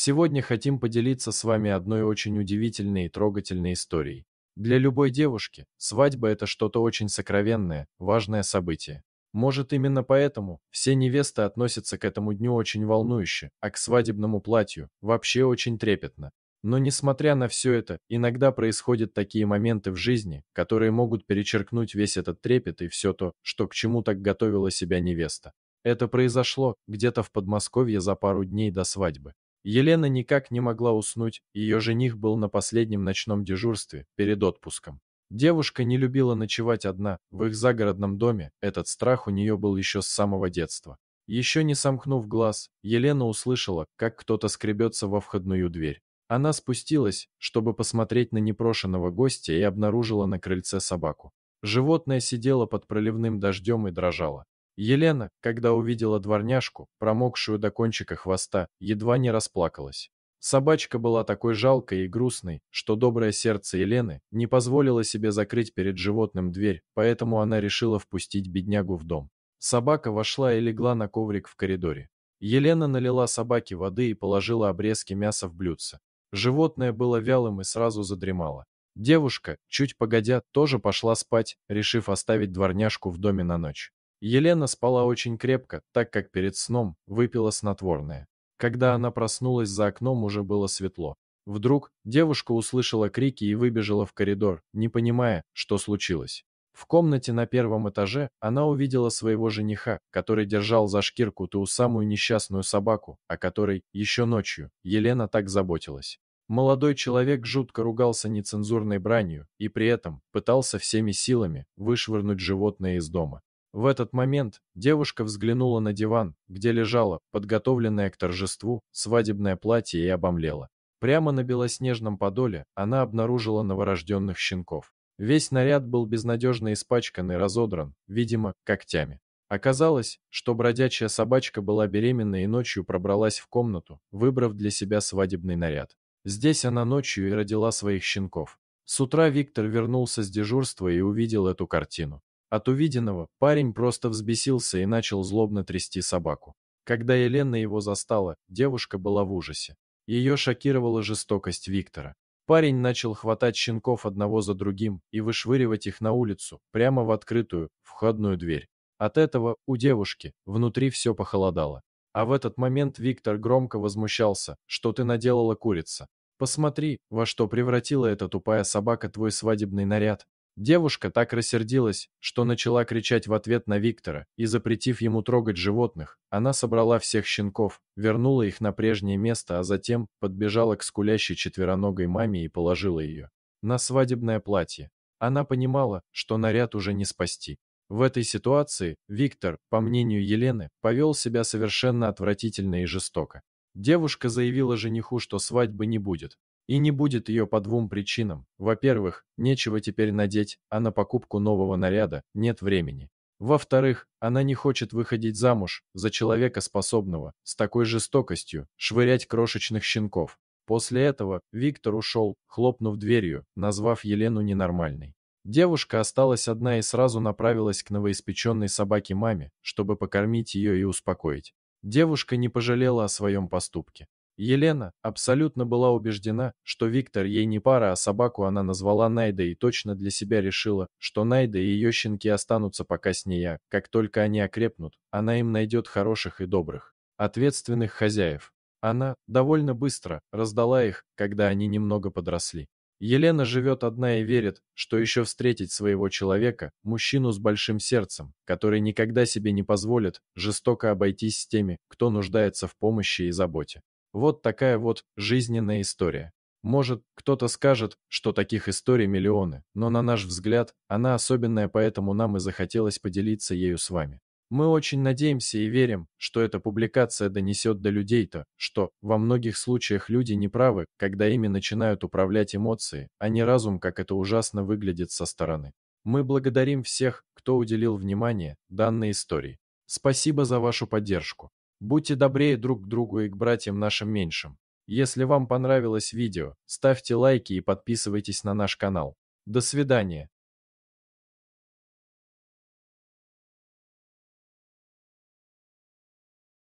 Сегодня хотим поделиться с вами одной очень удивительной и трогательной историей. Для любой девушки свадьба – это что-то очень сокровенное, важное событие. Может, именно поэтому все невесты относятся к этому дню очень волнующе, а к свадебному платью вообще очень трепетно. Но несмотря на все это, иногда происходят такие моменты в жизни, которые могут перечеркнуть весь этот трепет и все то, что к чему так готовила себя невеста. Это произошло где-то в Подмосковье за пару дней до свадьбы. Елена никак не могла уснуть, ее жених был на последнем ночном дежурстве перед отпуском. Девушка не любила ночевать одна, в их загородном доме, этот страх у нее был еще с самого детства. Еще не сомкнув глаз, Елена услышала, как кто-то скребется во входную дверь. Она спустилась, чтобы посмотреть на непрошенного гостя и обнаружила на крыльце собаку. Животное сидело под проливным дождем и дрожало. Елена, когда увидела дворняжку, промокшую до кончика хвоста, едва не расплакалась. Собачка была такой жалкой и грустной, что доброе сердце Елены не позволило себе закрыть перед животным дверь, поэтому она решила впустить беднягу в дом. Собака вошла и легла на коврик в коридоре. Елена налила собаке воды и положила обрезки мяса в блюдце. Животное было вялым и сразу задремало. Девушка, чуть погодя, тоже пошла спать, решив оставить дворняжку в доме на ночь. Елена спала очень крепко, так как перед сном выпила снотворное. Когда она проснулась, за окном уже было светло. Вдруг девушка услышала крики и выбежала в коридор, не понимая, что случилось. В комнате на первом этаже она увидела своего жениха, который держал за шкирку ту самую несчастную собаку, о которой еще ночью Елена так заботилась. Молодой человек жутко ругался нецензурной бранью и при этом пытался всеми силами вышвырнуть животное из дома. В этот момент девушка взглянула на диван, где лежало, подготовленное к торжеству, свадебное платье и обомлела. Прямо на белоснежном подоле она обнаружила новорожденных щенков. Весь наряд был безнадежно испачкан и разодран, видимо, когтями. Оказалось, что бродячая собачка была беременна и ночью пробралась в комнату, выбрав для себя свадебный наряд. Здесь она ночью и родила своих щенков. С утра Виктор вернулся с дежурства и увидел эту картину. От увиденного парень просто взбесился и начал злобно трясти собаку. Когда Елена его застала, девушка была в ужасе. Ее шокировала жестокость Виктора. Парень начал хватать щенков одного за другим и вышвыривать их на улицу, прямо в открытую, входную дверь. От этого у девушки внутри все похолодало. А в этот момент Виктор громко возмущался, что ты наделала курица. Посмотри, во что превратила эта тупая собака твой свадебный наряд. Девушка так рассердилась, что начала кричать в ответ на Виктора, и запретив ему трогать животных, она собрала всех щенков, вернула их на прежнее место, а затем подбежала к скулящей четвероногой маме и положила ее на свадебное платье. Она понимала, что наряд уже не спасти. В этой ситуации Виктор, по мнению Елены, повел себя совершенно отвратительно и жестоко. Девушка заявила жениху, что свадьбы не будет, и не будет ее по двум причинам. Во-первых, нечего теперь надеть, а на покупку нового наряда нет времени. Во-вторых, она не хочет выходить замуж за человека способного, с такой жестокостью, швырять крошечных щенков. После этого Виктор ушел, хлопнув дверью, назвав Елену ненормальной. Девушка осталась одна и сразу направилась к новоиспеченной собаке маме, чтобы покормить ее и успокоить. Девушка не пожалела о своем поступке. Елена абсолютно была убеждена, что Виктор ей не пара, а собаку она назвала Найда и точно для себя решила, что Найда и ее щенки останутся пока с нея. А как только они окрепнут, она им найдет хороших и добрых, ответственных хозяев. Она довольно быстро раздала их, когда они немного подросли. Елена живет одна и верит, что еще встретить своего человека, мужчину с большим сердцем, который никогда себе не позволит жестоко обойтись с теми, кто нуждается в помощи и заботе. Вот такая вот жизненная история. Может, кто-то скажет, что таких историй миллионы, но на наш взгляд, она особенная, поэтому нам и захотелось поделиться ею с вами. Мы очень надеемся и верим, что эта публикация донесет до людей то, что во многих случаях люди не правы, когда ими начинают управлять эмоции, а не разум, как это ужасно выглядит со стороны. Мы благодарим всех, кто уделил внимание данной истории. Спасибо за вашу поддержку. Будьте добрее друг к другу и к братьям нашим меньшим. Если вам понравилось видео, ставьте лайки и подписывайтесь на наш канал. До свидания.